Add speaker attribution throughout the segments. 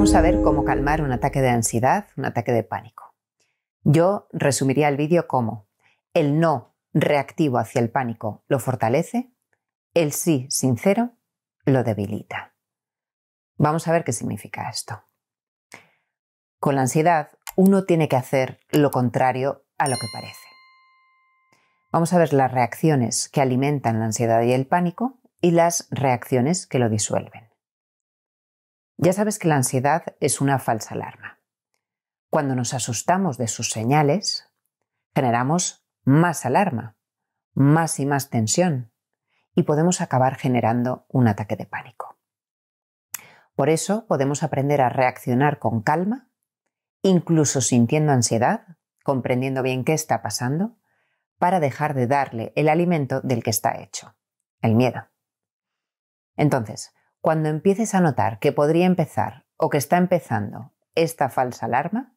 Speaker 1: Vamos a ver cómo calmar un ataque de ansiedad, un ataque de pánico. Yo resumiría el vídeo como el no reactivo hacia el pánico lo fortalece, el sí sincero lo debilita. Vamos a ver qué significa esto. Con la ansiedad uno tiene que hacer lo contrario a lo que parece. Vamos a ver las reacciones que alimentan la ansiedad y el pánico y las reacciones que lo disuelven. Ya sabes que la ansiedad es una falsa alarma. Cuando nos asustamos de sus señales, generamos más alarma, más y más tensión, y podemos acabar generando un ataque de pánico. Por eso podemos aprender a reaccionar con calma, incluso sintiendo ansiedad, comprendiendo bien qué está pasando, para dejar de darle el alimento del que está hecho, el miedo. Entonces, cuando empieces a notar que podría empezar o que está empezando esta falsa alarma,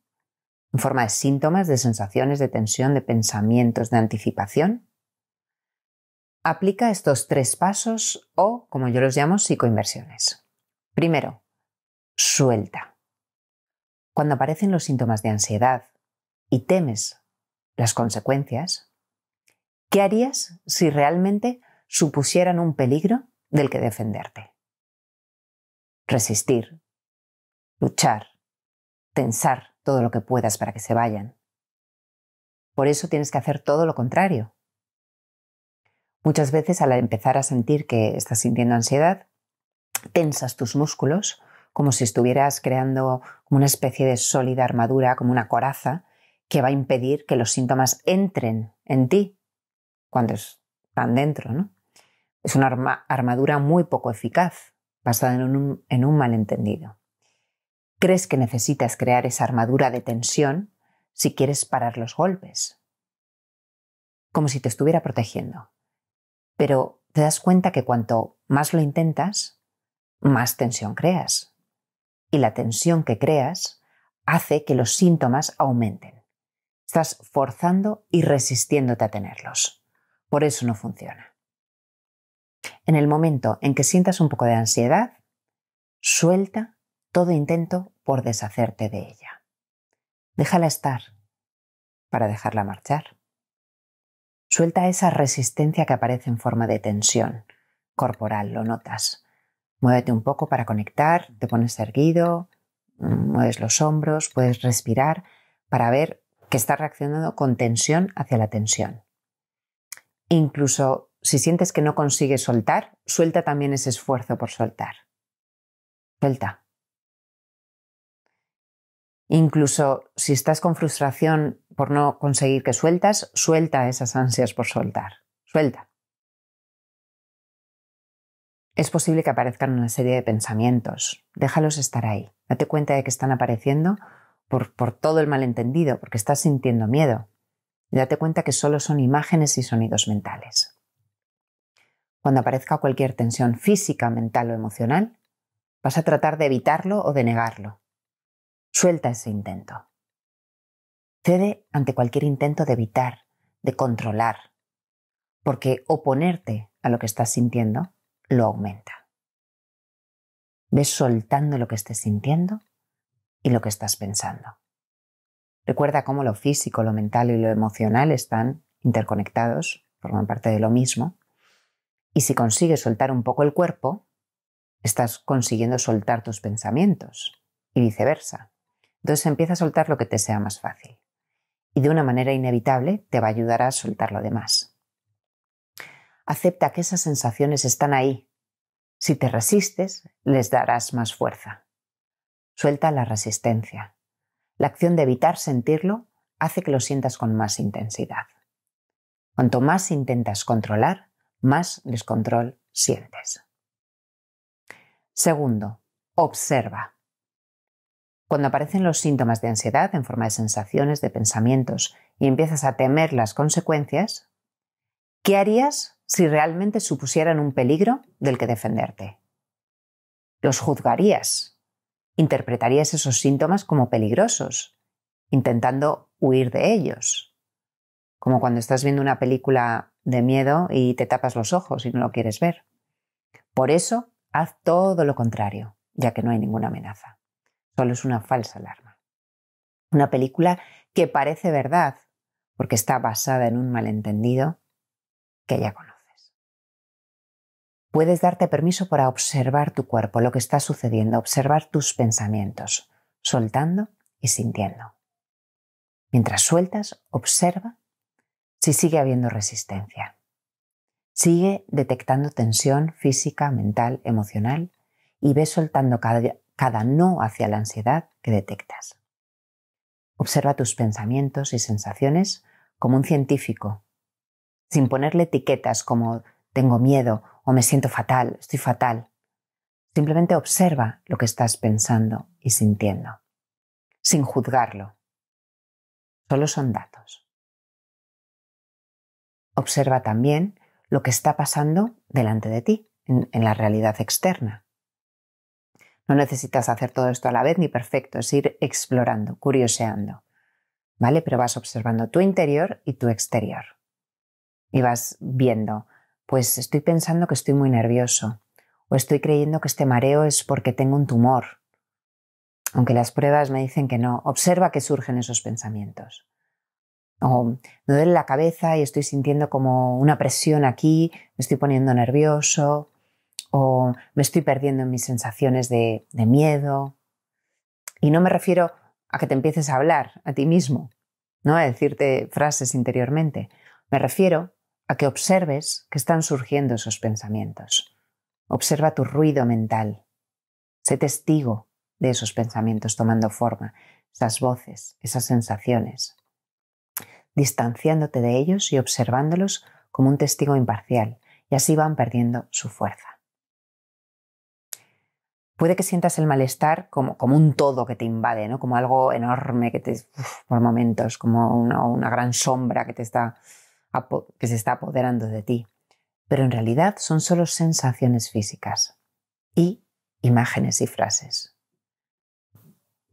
Speaker 1: en forma de síntomas, de sensaciones, de tensión, de pensamientos, de anticipación, aplica estos tres pasos o, como yo los llamo, psicoinversiones. Primero, suelta. Cuando aparecen los síntomas de ansiedad y temes las consecuencias, ¿qué harías si realmente supusieran un peligro del que defenderte? resistir, luchar, tensar todo lo que puedas para que se vayan. Por eso tienes que hacer todo lo contrario. Muchas veces al empezar a sentir que estás sintiendo ansiedad, tensas tus músculos como si estuvieras creando una especie de sólida armadura, como una coraza, que va a impedir que los síntomas entren en ti cuando están dentro. ¿no? Es una armadura muy poco eficaz basada en un, malentendido. Crees que necesitas crear esa armadura de tensión si quieres parar los golpes, como si te estuviera protegiendo. Pero te das cuenta que cuanto más lo intentas, más tensión creas. Y la tensión que creas hace que los síntomas aumenten. Estás forzando y resistiéndote a tenerlos. Por eso no funciona. En el momento en que sientas un poco de ansiedad, suelta todo intento por deshacerte de ella. Déjala estar para dejarla marchar. Suelta esa resistencia que aparece en forma de tensión corporal, lo notas. Muévete un poco para conectar, te pones erguido, mm, mueves los hombros, puedes respirar para ver que está reaccionando con tensión hacia la tensión. Incluso si sientes que no consigues soltar, suelta también ese esfuerzo por soltar. Suelta. Incluso si estás con frustración por no conseguir que sueltas, suelta esas ansias por soltar. Suelta. Es posible que aparezcan una serie de pensamientos. Déjalos estar ahí. Date cuenta de que están apareciendo por, todo el malentendido, porque estás sintiendo miedo. date cuenta que solo son imágenes y sonidos mentales. Cuando aparezca cualquier tensión física, mental o emocional, vas a tratar de evitarlo o de negarlo. Suelta ese intento. Cede ante cualquier intento de evitar, de controlar, porque oponerte a lo que estás sintiendo lo aumenta. Ves soltando lo que estés sintiendo y lo que estás pensando. Recuerda cómo lo físico, lo mental y lo emocional están interconectados, forman parte de lo mismo, y si consigues soltar un poco el cuerpo, estás consiguiendo soltar tus pensamientos y viceversa. Entonces empieza a soltar lo que te sea más fácil. Y de una manera inevitable te va a ayudar a soltar lo demás. Acepta que esas sensaciones están ahí. Si te resistes, les darás más fuerza. Suelta la resistencia. La acción de evitar sentirlo hace que lo sientas con más intensidad. Cuanto más intentas controlar, más descontrol sientes. Segundo, observa. Cuando aparecen los síntomas de ansiedad en forma de sensaciones, de pensamientos y empiezas a temer las consecuencias, ¿qué harías si realmente supusieran un peligro del que defenderte? Los juzgarías, interpretarías esos síntomas como peligrosos, intentando huir de ellos, como cuando estás viendo una película de miedo y te tapas los ojos y no lo quieres ver. Por eso, haz todo lo contrario, ya que no hay ninguna amenaza. Solo es una falsa alarma. Una película que parece verdad, porque está basada en un malentendido que ya conoces. Puedes darte permiso para observar tu cuerpo, lo que está sucediendo, observar tus pensamientos, soltando y sintiendo. Mientras sueltas, observa si sigue habiendo resistencia. Sigue detectando tensión física, mental, emocional y ve soltando cada, no hacia la ansiedad que detectas. Observa tus pensamientos y sensaciones como un científico, sin ponerle etiquetas como tengo miedo o me siento fatal, estoy fatal. Simplemente observa lo que estás pensando y sintiendo, sin juzgarlo. Solo son datos. Observa también lo que está pasando delante de ti, en, la realidad externa. No necesitas hacer todo esto a la vez ni perfecto, es ir explorando, curioseando. ¿Vale? Pero vas observando tu interior y tu exterior. Y vas viendo, pues estoy pensando que estoy muy nervioso, o estoy creyendo que este mareo es porque tengo un tumor, aunque las pruebas me dicen que no, observa que surgen esos pensamientos o me duele la cabeza y estoy sintiendo como una presión aquí, me estoy poniendo nervioso o me estoy perdiendo en mis sensaciones de, de miedo. Y no me refiero a que te empieces a hablar a ti mismo, no a decirte frases interiormente. Me refiero a que observes que están surgiendo esos pensamientos. Observa tu ruido mental. Sé testigo de esos pensamientos tomando forma, esas voces, esas sensaciones distanciándote de ellos y observándolos como un testigo imparcial, y así van perdiendo su fuerza. Puede que sientas el malestar como, un todo que te invade, ¿no? como algo enorme que te, por momentos, como una, gran sombra que, te está, que se está apoderando de ti. Pero en realidad son solo sensaciones físicas y imágenes y frases.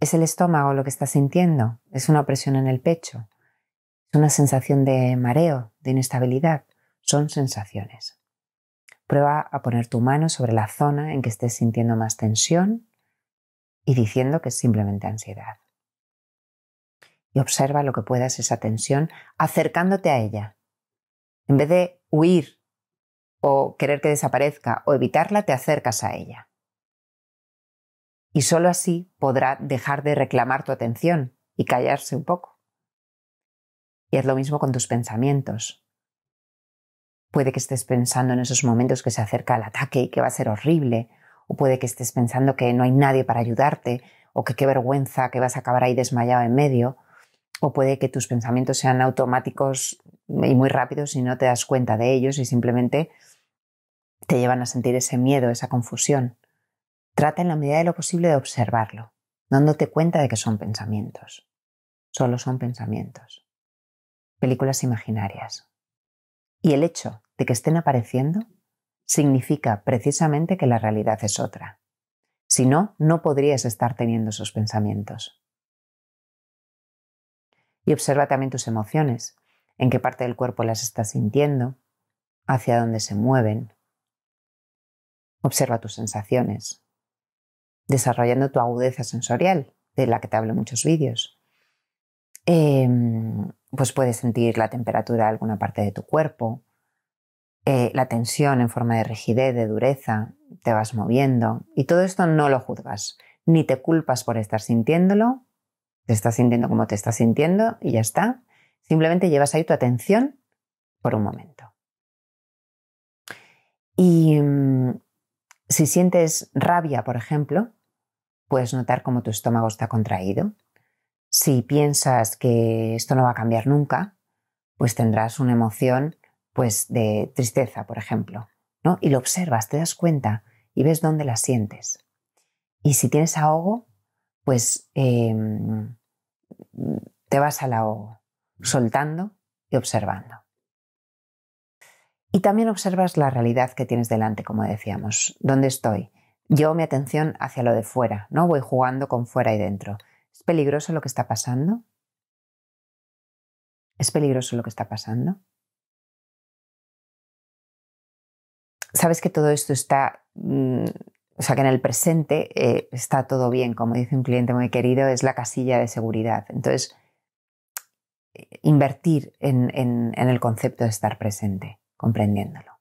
Speaker 1: ¿Es el estómago lo que estás sintiendo? ¿Es una opresión en el pecho? Es una sensación de mareo, de inestabilidad. Son sensaciones. Prueba a poner tu mano sobre la zona en que estés sintiendo más tensión y diciendo que es simplemente ansiedad. Y observa lo que puedas esa tensión acercándote a ella. En vez de huir o querer que desaparezca o evitarla, te acercas a ella. Y solo así podrá dejar de reclamar tu atención y callarse un poco. Y es lo mismo con tus pensamientos. Puede que estés pensando en esos momentos que se acerca el ataque y que va a ser horrible, o puede que estés pensando que no hay nadie para ayudarte, o que qué vergüenza que vas a acabar ahí desmayado en medio, o puede que tus pensamientos sean automáticos y muy rápidos y no te das cuenta de ellos y simplemente te llevan a sentir ese miedo, esa confusión. Trata en la medida de lo posible de observarlo, dándote cuenta de que son pensamientos. Solo son pensamientos películas imaginarias. Y el hecho de que estén apareciendo significa precisamente que la realidad es otra. Si no, no podrías estar teniendo esos pensamientos. Y observa también tus emociones, en qué parte del cuerpo las estás sintiendo, hacia dónde se mueven. Observa tus sensaciones, desarrollando tu agudeza sensorial, de la que te hablo en muchos vídeos. Em, pues puedes sentir la temperatura de alguna parte de tu cuerpo, eh, la tensión en forma de rigidez, de dureza, te vas moviendo y todo esto no lo juzgas, ni te culpas por estar sintiéndolo, te estás sintiendo como te estás sintiendo y ya está, simplemente llevas ahí tu atención por un momento. Y mm, si sientes rabia, por ejemplo, puedes notar cómo tu estómago está contraído, si piensas que esto no va a cambiar nunca, pues tendrás una emoción pues de tristeza, por ejemplo, ¿no? Y lo observas, te das cuenta y ves dónde la sientes. Y si tienes ahogo, pues em, te vas al ahogo, soltando y observando. Y también observas la realidad que tienes delante, como decíamos, dónde estoy. Yo mi atención hacia lo de fuera, no voy jugando con fuera y dentro. ¿Es peligroso lo que está pasando? ¿Es peligroso lo que está pasando? Sabes que todo esto está, mm, o sea, que en el presente eh, está todo bien, como dice un cliente muy querido, es la casilla de seguridad. Entonces, invertir en, en el concepto de estar presente, comprendiéndolo,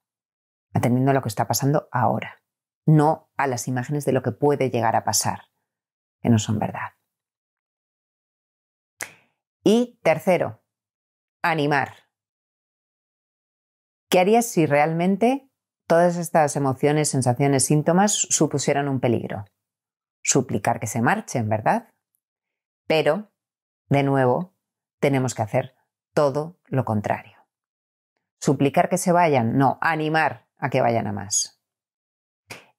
Speaker 1: atendiendo a lo que está pasando ahora, no a las imágenes de lo que puede llegar a pasar, que no son verdad. Y tercero, animar. ¿Qué harías si realmente todas estas emociones, sensaciones, síntomas supusieran un peligro? Suplicar que se marchen, ¿verdad? Pero, de nuevo, tenemos que hacer todo lo contrario. Suplicar que se vayan, no, animar a que vayan a más.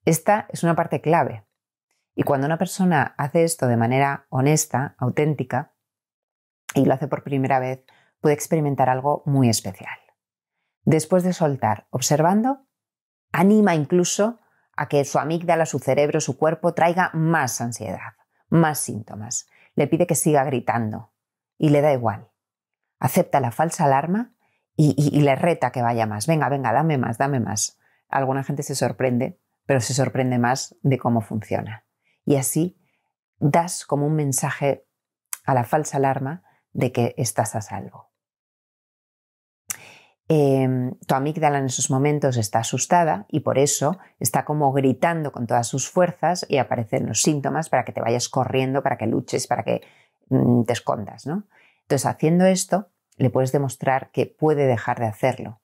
Speaker 1: Esta es una parte clave. Y cuando una persona hace esto de manera honesta, auténtica, y lo hace por primera vez, puede experimentar algo muy especial. Después de soltar, observando, anima incluso a que su amígdala, su cerebro, su cuerpo traiga más ansiedad, más síntomas. Le pide que siga gritando y le da igual. Acepta la falsa alarma y, y le reta que vaya más. Venga, venga, dame más, dame más. Alguna gente se sorprende, pero se sorprende más de cómo funciona. Y así das como un mensaje a la falsa alarma de que estás a salvo. Em, tu amígdala en esos momentos está asustada y por eso está como gritando con todas sus fuerzas y aparecen los síntomas para que te vayas corriendo, para que luches, para que mm, te escondas, ¿no? Entonces, haciendo esto, le puedes demostrar que puede dejar de hacerlo.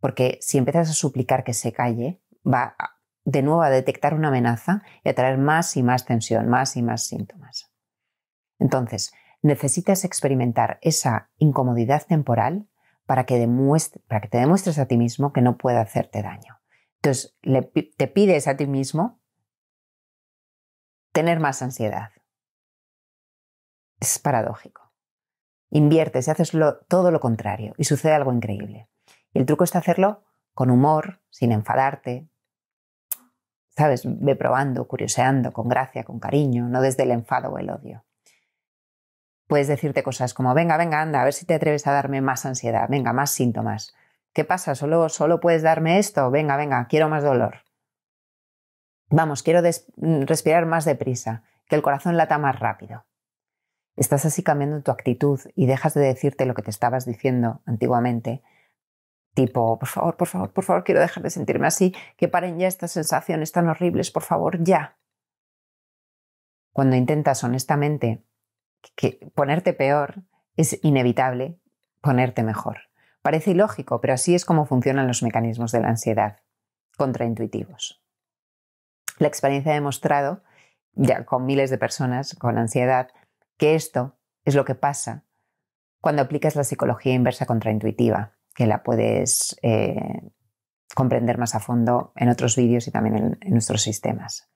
Speaker 1: Porque si empiezas a suplicar que se calle, va de nuevo a detectar una amenaza y a traer más y más tensión, más y más síntomas. Entonces, necesitas experimentar esa incomodidad temporal para que, te demuestres a ti mismo que no puede hacerte daño. Entonces, te pides a ti mismo tener más ansiedad. Es paradójico. Inviertes y haces todo lo contrario y sucede algo increíble. Y el truco es hacerlo con humor, sin enfadarte. ¿Sabes? Ve probando, curioseando, con gracia, con cariño, no desde el enfado o el odio puedes decirte cosas como, venga, venga, anda, a ver si te atreves a darme más ansiedad, venga, más síntomas. ¿Qué pasa? ¿Solo, solo puedes darme esto? Venga, venga, quiero más dolor. Vamos, quiero mm, respirar más deprisa, que el corazón lata más rápido. Estás así cambiando tu actitud y dejas de decirte lo que te estabas diciendo antiguamente, tipo, por favor, por favor, por favor, quiero dejar de sentirme así, que paren ya estas sensaciones tan horribles, por favor, ya. Cuando intentas honestamente que ponerte peor es inevitable ponerte mejor. Parece ilógico, pero así es como funcionan los mecanismos de la ansiedad, contraintuitivos. La experiencia ha demostrado, ya con miles de personas con ansiedad, que esto es lo que pasa cuando aplicas la psicología inversa contraintuitiva, que la puedes eh, comprender más a fondo en otros vídeos y también en nuestros sistemas.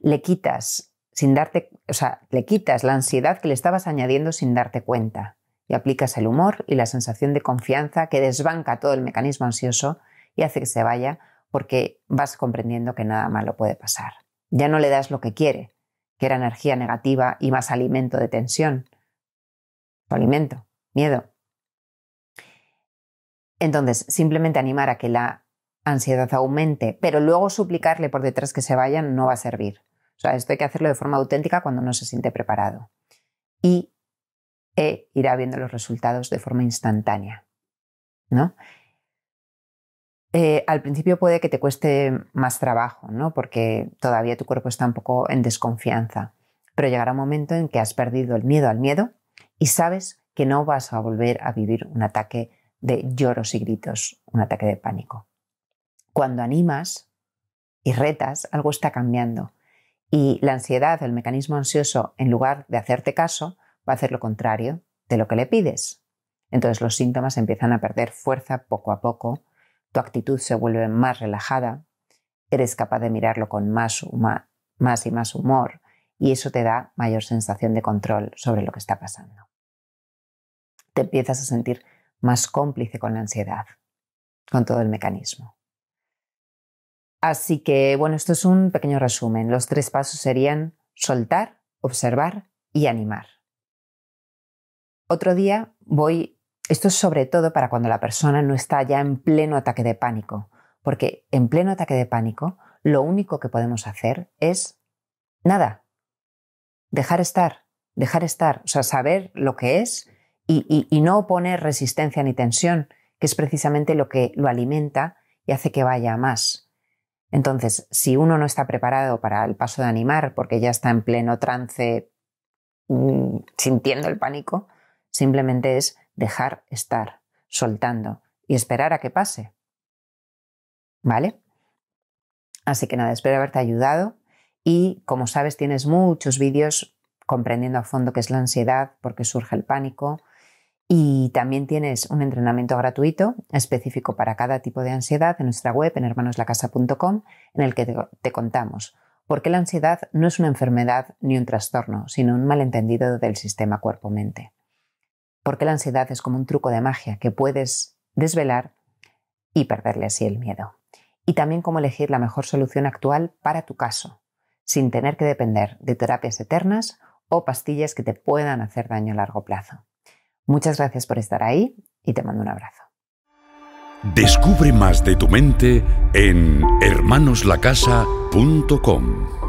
Speaker 1: Le quitas sin darte, o sea, le quitas la ansiedad que le estabas añadiendo sin darte cuenta y aplicas el humor y la sensación de confianza que desbanca todo el mecanismo ansioso y hace que se vaya porque vas comprendiendo que nada malo puede pasar. Ya no le das lo que quiere, que era energía negativa y más alimento de tensión. alimento, miedo. Entonces, simplemente animar a que la ansiedad aumente, pero luego suplicarle por detrás que se vaya no va a servir esto hay que hacerlo de forma auténtica cuando no se siente preparado. Y e irá viendo los resultados de forma instantánea. ¿no? Eh, al principio puede que te cueste más trabajo, ¿no? porque todavía tu cuerpo está un poco en desconfianza, pero llegará un momento en que has perdido el miedo al miedo y sabes que no vas a volver a vivir un ataque de lloros y gritos, un ataque de pánico. Cuando animas y retas, algo está cambiando y la ansiedad, el mecanismo ansioso, en lugar de hacerte caso, va a hacer lo contrario de lo que le pides. Entonces los síntomas empiezan a perder fuerza poco a poco, tu actitud se vuelve más relajada, eres capaz de mirarlo con más, más y más humor y eso te da mayor sensación de control sobre lo que está pasando. Te empiezas a sentir más cómplice con la ansiedad, con todo el mecanismo. Así que, bueno, esto es un pequeño resumen. Los tres pasos serían soltar, observar y animar. Otro día voy, esto es sobre todo para cuando la persona no está ya en pleno ataque de pánico, porque en pleno ataque de pánico lo único que podemos hacer es nada, dejar estar, dejar estar, o sea, saber lo que es y, no oponer resistencia ni tensión, que es precisamente lo que lo alimenta y hace que vaya más. Entonces, si uno no está preparado para el paso de animar porque ya está en pleno trance mm, sintiendo el pánico, simplemente es dejar estar, soltando y esperar a que pase. ¿Vale? Así que nada, espero haberte ayudado y como sabes tienes muchos vídeos comprendiendo a fondo qué es la ansiedad, por qué surge el pánico, y también tienes un entrenamiento gratuito específico para cada tipo de ansiedad en nuestra web en hermanoslacasa.com en el que te, contamos por qué la ansiedad no es una enfermedad ni un trastorno, sino un malentendido del sistema cuerpo-mente. Por qué la ansiedad es como un truco de magia que puedes desvelar y perderle así el miedo. Y también cómo elegir la mejor solución actual para tu caso, sin tener que depender de terapias eternas o pastillas que te puedan hacer daño a largo plazo. Muchas gracias por estar ahí y te mando un abrazo. Descubre más de tu mente en hermanoslacasa.com.